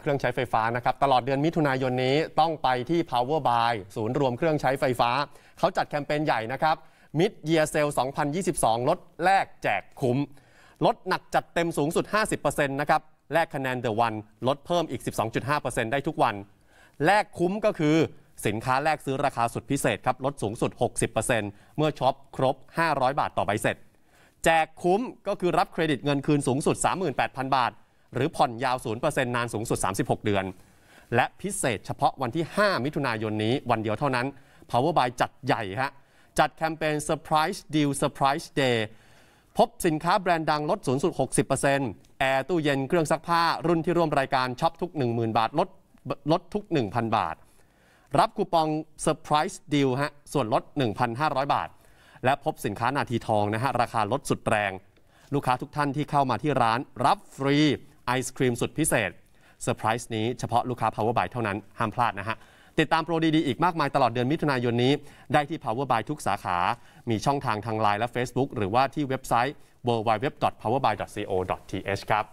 เครื่องใช้ไฟฟ้านะครับ ตลอดเดือนมิถุนายนนี้ต้องไปที่ Power Buy ศูนย์รวมเครื่องใช้ไฟฟ้า เขาจัดแคมเปญใหญ่นะครับมิดเยียเซล2022 ลดแลกแจกคุ้ม ลดหนักจัดเต็มสูงสุด 50%นะครับแลกคะแนนเดอะวันลดเพิ่มอีก 12.5%ได้ทุกวันแลกคุ้มก็คือสินค้าแลกซื้อราคาสุดพิเศษครับ ลดสูงสุด 60%เมื่อช็อปครบ 500 บาทต่อใบเสร็จ แจกคุ้มก็คือรับเครดิตเงินคืนสูงสุด 38,000 บาทหรือผ่อนยาว 0%นานสูงสุด 36 เดือน และพิเศษเฉพาะวันที่ 5 มิถุนายนนี้ วันเดียวเท่านั้น Power Buy จัดใหญ่ฮะจัดแคมเปญ Surprise Deal Surprise Day พบสินค้าแบรนด์ดังลดสูงสุด60%แอร์ ตู้เย็นเครื่องซักผ้า รุ่นที่ร่วมรายการช็อปทุก 10,000บาทลดลดทุก 1,000 บาท รับคูปอง Surprise Deal ฮะส่วนลด 1,500 บาท และพบสินค้านาทีทองนะฮะราคาลดสุดแรง ลูกค้าทุกท่านที่เข้ามาที่ร้านรับฟรีไอศครีม สุดพิเศษเซอร์ไพรส์นี้เฉพาะลูกค้า Power Buy เท่านั้นห้ามพลาดนะฮะ ติดตามโปรดี ๆ อีกมากมายตลอดเดือนมิถุนายนนี้ ได้ที่ Power Buy ทุกสาขา มีช่องทางทาง Line และ Facebook หรือว่าที่เว็บไซต์ www.powerbuy.co.th ครับ